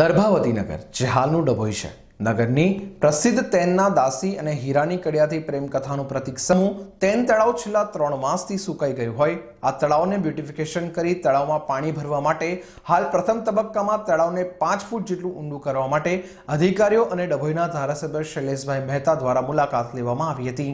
દર્ભાવતી નગર જે હાલનું ડભોઈ છે નગરની પ્રસિદ્ધ તેનના દાસી અને હીરાની કડિયાથી પ્રેમકથાનું પ્રતિક સમૂહ તેન તળાવ છેલ્લા ત્રણ માસથી સુકાઈ ગયું હોય આ તળાવને બ્યુટિફિકેશન કરી તળાવમાં પાણી ભરવા માટે હાલ પ્રથમ તબક્કામાં તળાવને પાંચ ફૂટ જેટલું ઊંડું કરવા માટે અધિકારીઓ અને ડભોઈના ધારાસભ્ય શૈલેષભાઈ મહેતા દ્વારા મુલાકાત લેવામાં આવી હતી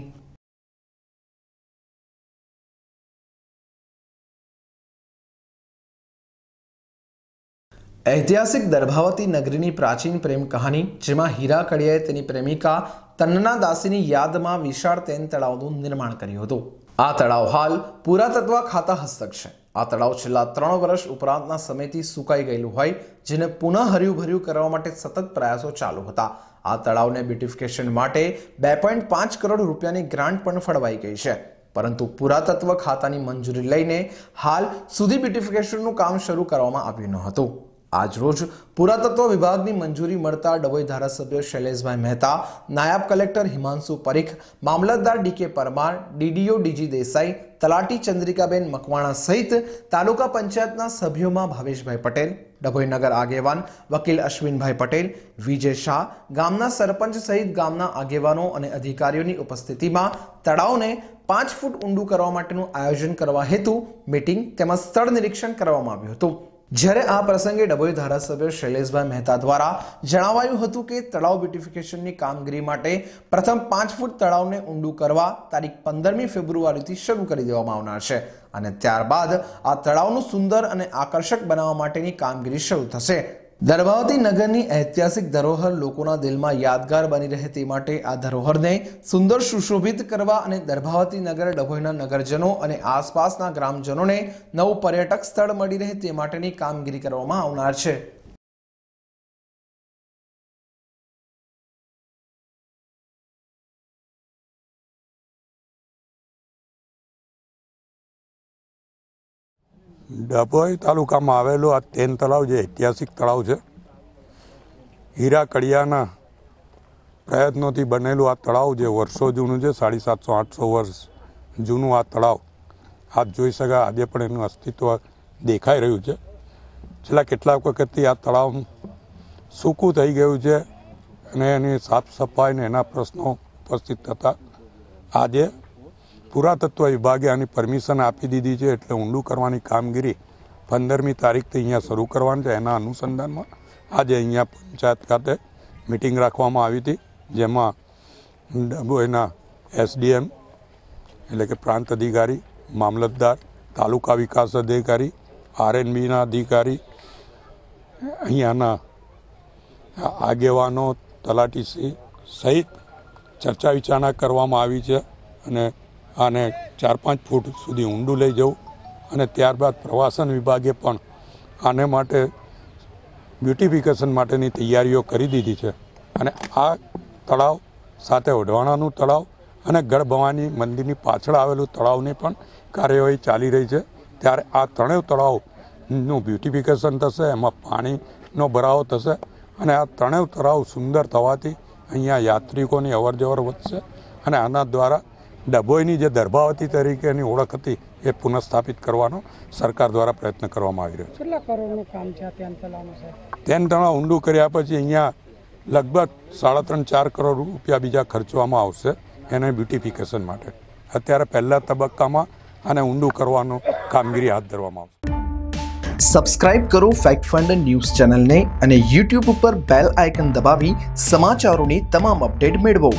ઐતિહાસિક દર્ભાવતી નગરીની પ્રાચીન પ્રેમ કહાની જેમાં હીરા કડિયાએ તેની પ્રેમિકા તન્ના દાસીની યાદમાં વિશાળ તેન તળાવનું નિર્માણ કર્યું હતું આ તળાવ હાલ પુરાતત્વ ખાતા હસ્તક છે આ તળાવ છેલ્લા ત્રણ વર્ષ ઉપરાંતના સમયથી સુકાઈ ગયેલું હોય જેને પુનઃ હર્યુભર્યું કરવા માટે સતત પ્રયાસો ચાલુ હતા આ તળાવને બ્યુટિફિકેશન માટે બે પોઈન્ટ પાંચ કરોડ રૂપિયાની ગ્રાન્ટ પણ ફળવાઈ ગઈ છે પરંતુ પુરાતત્વ ખાતાની મંજૂરી લઈને હાલ સુધી બ્યુટિફિકેશનનું કામ શરૂ કરવામાં આવ્યું ન હતું આજરોજ પુરાતત્વ વિભાગની મંજૂરી મળતા ડભોઈ ધારાસભ્ય શૈલેષભાઈ મહેતા નાયબ કલેક્ટર હિમાંશુ પરીખ મામલતદાર DK Parmar DDO DG Desai તલાટી ચંદ્રિકાબેન મકવાણા સહિત તાલુકા પંચાયતના સભ્યોમાં ભાવેશભાઈ પટેલ ડભોઈ નગર આગેવાન વકીલ અશ્વિનભાઈ પટેલ વિજય શાહ ગામના સરપંચ સહિત ગામના આગેવાનો અને અધિકારીઓની ઉપસ્થિતિમાં તળાવને પાંચ ફૂટ ઊંડું કરવા માટેનું આયોજન કરવા હેતુ મિટિંગ તેમજ સ્થળ નિરીક્ષણ કરવામાં આવ્યું હતું જ્યારે આ પ્રસંગે ડભોઈ ધારાસભ્ય શૈલેષભાઈ મહેતા દ્વારા જણાવાયું હતું કે તળાવ બ્યુટિફિકેશનની કામગીરી માટે પ્રથમ પાંચ ફૂટ તળાવને ઊંડું કરવા તારીખ પંદરમી ફેબ્રુઆરીથી શરૂ કરી દેવામાં આવનાર છે અને ત્યારબાદ આ તળાવનું સુંદર અને આકર્ષક બનાવવા માટેની કામગીરી શરૂ થશે દરબાવતી નગરની ઐતિહાસિક ધરોહર લોકોના દિલમાં યાદગાર બની રહે તે માટે આ ધરોહરને સુંદર સુશોભિત કરવા અને દરભાવતી નગર ડભોઈના નગરજનો અને આસપાસના ગ્રામજનોને નવું પર્યટક સ્થળ મળી રહે તે માટેની કામગીરી કરવામાં આવનાર છે ડભોઈ તાલુકામાં આવેલું આ તેન તળાવ જે ઐતિહાસિક તળાવ છે હીરા કડિયાના પ્રયત્નોથી બનેલું આ તળાવ જે વર્ષો જૂનું છે સાડી સાતસો આઠસો વર્ષ જૂનું આ તળાવ આપ જોઈ શકાય આજે પણ એનું અસ્તિત્વ દેખાઈ રહ્યું છે છેલ્લા કેટલાક વખતથી આ તળાવ સૂકું થઈ ગયું છે અને એની સાફ સફાઈને એના પ્રશ્નો ઉપસ્થિત થતા આજે પુરાતત્વ વિભાગે આની પરમિશન આપી દીધી છે એટલે ઊંડું કરવાની કામગીરી પંદરમી તારીખથી અહીંયા શરૂ કરવાની છે એના અનુસંધાનમાં આજે અહીંયા પંચાયત ખાતે મિટિંગ રાખવામાં આવી હતી જેમાં એના એસડીએમ એટલે કે પ્રાંત અધિકારી મામલતદાર તાલુકા વિકાસ અધિકારી આરએનબીના અધિકારી અહીંયાના આગેવાનો તલાટીસી સહિત ચર્ચા વિચારણા કરવામાં આવી છે અને આને ચાર પાંચ ફૂટ સુધી ઊંડું લઈ જવું અને ત્યારબાદ પ્રવાસન વિભાગે પણ આને માટે બ્યુટિફિકેશન માટેની તૈયારીઓ કરી દીધી છે અને આ તળાવ સાથે ઓઢવાણાનું તળાવ અને ગઢભવાની મંદિરની પાછળ આવેલું તળાવની પણ કાર્યવાહી ચાલી રહી છે ત્યારે આ ત્રણેય તળાવનું બ્યુટિફિકેશન થશે એમાં પાણીનો ભરાવો થશે અને આ ત્રણેય તળાવ સુંદર થવાથી અહીંયા યાત્રિકોની અવરજવર વધશે અને આના દ્વારા ડભોઈની જે દર્ભાવતી તરીકેની ઓળખ હતી એ પુનઃસ્થાપિત કરવાનો સરકાર દ્વારા પ્રયત્ન કરવામાં આવી રહ્યો છે કેટલા કરોડનું કામ છે તેન તળાવનું ઊંડું કર્યા પછી અહીંયા લગભગ સાડા ત્રણ ચાર કરોડ રૂપિયા બીજા ખર્ચવામાં આવશે એને બ્યુટિફિકેશન માટે અત્યારે પહેલા તબક્કામાં અને ઊંડું કરવાનું કામગીરી હાથ ધરવામાં આવશે સબસ્ક્રાઇબ કરો ફેક્ટ ફંડ ન્યૂઝ ચેનલને અને યુટ્યુબ ઉપર બેલ આઇકન દબાવી સમાચારોની તમામ અપડેટ મેળવો